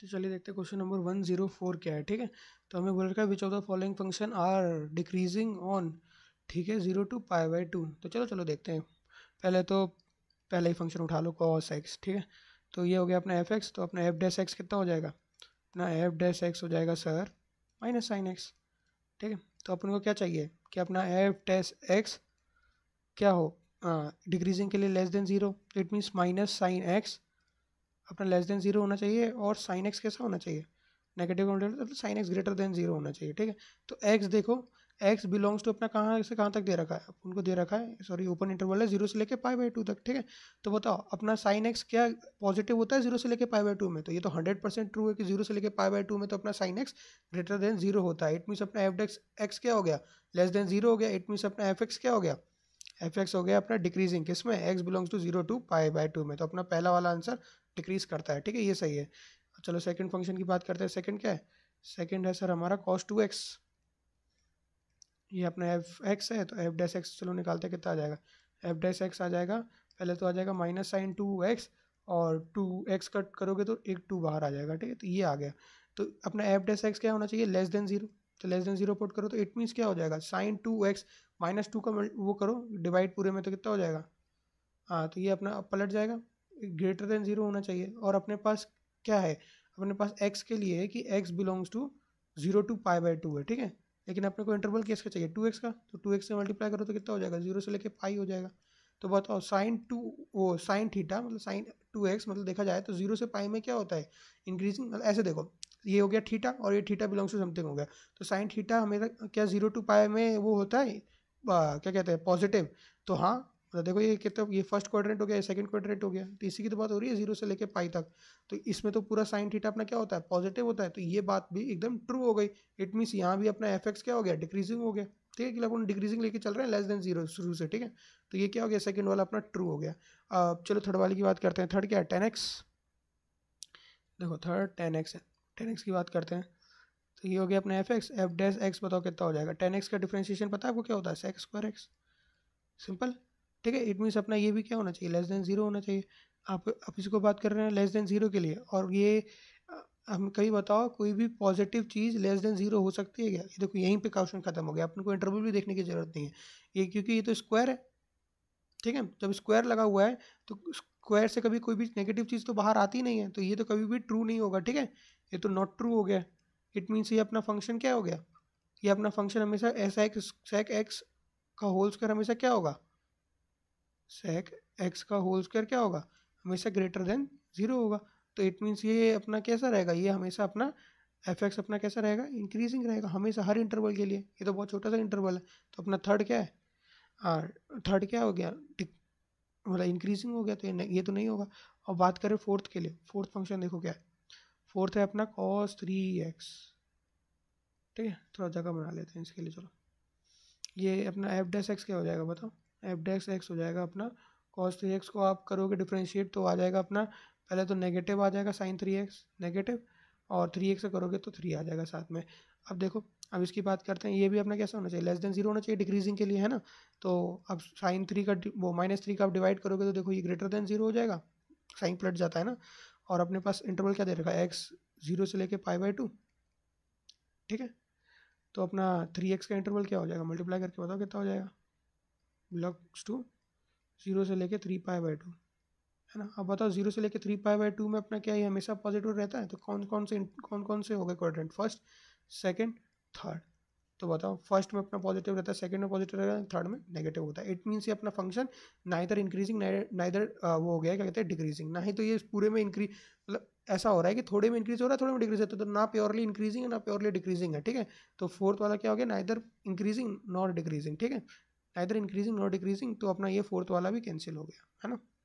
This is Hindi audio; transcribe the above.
तो चलिए देखते हैं question number one zero four क्या है ठीक है तो हमें बोल रखा है which of the following function are decreasing on ठीक है zero to pi by two तो चलो चलो देखते हैं पहले तो पहले ही फंक्शन उठा लो कॉस एक्स ठीक है तो ये हो गया अपना एफ एक्स तो अपना एफ डैश एक्स कितना हो जाएगा अपना एफ डैश एक्स हो जाएगा सर माइनस साइन एक्स ठीक है तो अपन को क्या चाहिए कि अपना एफ डैश एक्स क्या हो डिक्रीजिंग हाँ, के लिए less than zero it means minus sine x अपना लेस देन जीरो होना चाहिए और साइन एक्स कैसा होना चाहिए नेगेटिव मतलब sine x greater than zero होना चाहिए ठीक है तो एक्स देखो एक्स बिलोंग्स टू अपना कहाँ से कहाँ तक दे रखा है उनको दे रखा है सॉरी ओपन इंटरवल है जीरो से लेके पाई बाई टू तक ठीक है तो बताओ अपना साइन एक्स क्या पॉजिटिव होता है जीरो से लेके पाई बाई टू में तो ये तो हंड्रेड परसेंट ट्रू है कि जीरो से लेके पाई बाई टू में तो अपना sine x greater than zero होता है इट मीन्स अपना एफ एक्स एक्स क्या हो गया लेस देन जीरो हो गया इट मीन्स अपना एफ एक्स क्या हो गया एफ एक्स हो गया अपना डिक्रीजिंग किस में x belongs to zero to pi by two में तो अपना पहला वाला आंसर डिक्रीज करता है ठीक है ये सही है चलो सेकंड फंक्शन की बात करते हैं सेकंड क्या है सेकंड है सर हमारा कॉस टू एक्स ये अपना एफ एक्स है तो एफ डैस एक्स चलो निकालते कितना आ जाएगा एफ डैस एक्स आ जाएगा पहले तो आ जाएगा माइनस साइन टू एक्स और टू एक्स कट करोगे तो एक टू बाहर आ जाएगा ठीक है तो ये आ गया तो अपना एफ डैस एक्स क्या होना चाहिए लेस देन जीरो तो लेस देन जीरो पुट करो तो इट मीन्स क्या हो जाएगा sine two x minus two का वो करो डिवाइड पूरे में तो कितना हो जाएगा हाँ तो ये अपना पलट जाएगा ग्रेटर देन ज़ीरो होना चाहिए और अपने पास क्या है अपने पास एक्स के लिए है कि x belongs to zero to pi by two है ठीक है लेकिन अपने को इंटरवल केस का चाहिए टू एक्स का तो टू एक्स से मल्टीप्लाई करो तो कितना हो जाएगा जीरो से लेके पाई हो जाएगा तो बताओ साइन टू वो साइन थीटा मतलब साइन टू एक्स मतलब देखा जाए तो जीरो से पाई में क्या होता है इंक्रीजिंग मतलब ऐसे देखो ये हो गया थीटा और ये थीटा बिलोंग्स टू समथिंग हो गया तो साइन थीटा हमेशा क्या जीरो टू पाई में वो होता है आ, क्या कहते हैं पॉजिटिव तो हाँ मतलब देखो ये कितना ये फर्स्ट क्वाड्रेंट हो गया सेकंड क्वाड्रेंट हो गया तो इसी की तो बात हो रही है जीरो से लेके पाई तक तो इसमें तो पूरा साइन थीटा अपना क्या होता है पॉजिटिव होता है तो ये बात भी एकदम ट्रू हो गई इट मीन्स यहाँ भी अपना एफ क्या हो गया डिक्रीजिंग हो गया ठीक है कि अपन डिक्रीजिंग लेके चल रहे हैं लेस देन जीरो शुरू से ठीक है तो ये क्या हो गया सेकेंड वाला अपना ट्रू हो गया अब चलो थर्ड वाले की बात करते हैं थर्ड क्या है टेन एक्स देखो थर्ड टेन एक्स है टेन एक्स की बात करते हैं तो ये हो गया अपना f x f dash x बताओ कितना हो जाएगा टेन एक्स का डिफ्रेंशिएशन पता है आपको क्या होता है सेक्स स्क्वायर एक्स सिंपल ठीक है इट मीन्स अपना ये भी क्या होना चाहिए लेस देन ज़ीरो होना चाहिए आप आप इसको बात कर रहे हैं लेस देन ज़ीरो के लिए और ये हम कहीं बताओ कोई भी पॉजिटिव चीज़ लेस देन ज़ीरो हो सकती है क्या ये देखो यहीं पे क्वेश्चन खत्म हो गया अपन को इंटरव्यू भी देखने की ज़रूरत नहीं है ये क्योंकि ये तो स्क्वायर है ठीक है जब स्क्वायर लगा हुआ है तो स्क्वायर से कभी कोई भी नेगेटिव चीज़ तो बाहर आती नहीं है तो ये तो कभी भी ट्रू नहीं होगा ठीक है ये तो नॉट ट्रू हो गया इट मीन्स ये अपना फंक्शन क्या हो गया ये अपना फंक्शन हमेशा एस एक्स सेक एक्स का होल स्क्वायर हमेशा क्या होगा सेक एक्स का होल स्क्वायर क्या होगा हमेशा ग्रेटर देन ज़ीरो होगा तो इट मीन्स ये अपना कैसा रहेगा ये हमेशा अपना एफ एक्स अपना कैसा रहेगा इंक्रीजिंग रहेगा हमेशा हर इंटरवल के लिए ये तो बहुत छोटा सा इंटरवल है तो अपना थर्ड क्या है और थर्ड क्या हो गया मतलब इंक्रीजिंग हो गया तो ये, ये तो नहीं होगा और बात करें फोर्थ के लिए फोर्थ फंक्शन देखो क्या है फोर्थ है अपना कॉस थ्री एक्स ठीक है थोड़ा जगह बना लेते हैं इसके लिए चलो ये अपना एफ डैश एक्स क्या हो जाएगा बताओ एफ डैक्स एक्स हो जाएगा अपना कॉस थ्री एक्स को आप करोगे डिफ्रेंशिएट तो आ जाएगा अपना पहले तो नेगेटिव आ जाएगा साइन थ्री एक्स नेगेटिव और थ्री एक्स से करोगे तो थ्री आ जाएगा साथ में अब देखो अब इसकी बात करते हैं ये भी अपना कैसा होना चाहिए लेस देन जीरो होना चाहिए डिक्रीजिंग के लिए है ना तो अब साइन थ्री का वो माइनस थ्री का आप डिवाइड करोगे तो देखो ये ग्रेटर देन जीरो हो जाएगा साइन प्लट जाता है ना और अपने पास इंटरवल क्या दे रखा है एक्स जीरो से लेके पाई बाई टू ठीक है तो अपना थ्री एक्स का इंटरवल क्या हो जाएगा मल्टीप्लाई करके बताओ कितना हो जाएगा बिलोंग्स टू जीरो से लेके थ्री पाई बाई टू है ना अब बताओ जीरो से लेके थ्री पाई बाई टू में अपना क्या ये हमेशा पॉजिटिव रहता है तो कौन कौन से कौन कौन से हो गए क्वाड्रेंट फर्स्ट सेकेंड थर्ड तो बताओ फर्स्ट में अपना पॉजिटिव रहता है सेकंड में पॉजिटिव रहता है थर्ड में नेगेटिव होता है इट मीन्स ये अपना फंक्शन ना इधर इंक्रीजिंग ना इधर वो हो गया क्या कहते हैं डिक्रीजिंग ना ही तो ये पूरे में इंक्रीज मतलब ऐसा हो रहा है कि थोड़े में इंक्रीज हो रहा है थोड़े में डिक्रीज होता है तो, तो ना प्योरली इंक्रीजिंग है ना प्योरली डिक्रीजिंग है ठीक है तो फोर्थ वाला क्या हो गया ना इधर इंक्रीजिंग नॉट डिक्रीजिंग ठीक है आइदर इंक्रीजिंग और डिक्रीजिंग तो अपना ये फोर्थ वाला भी कैंसिल हो गया है ना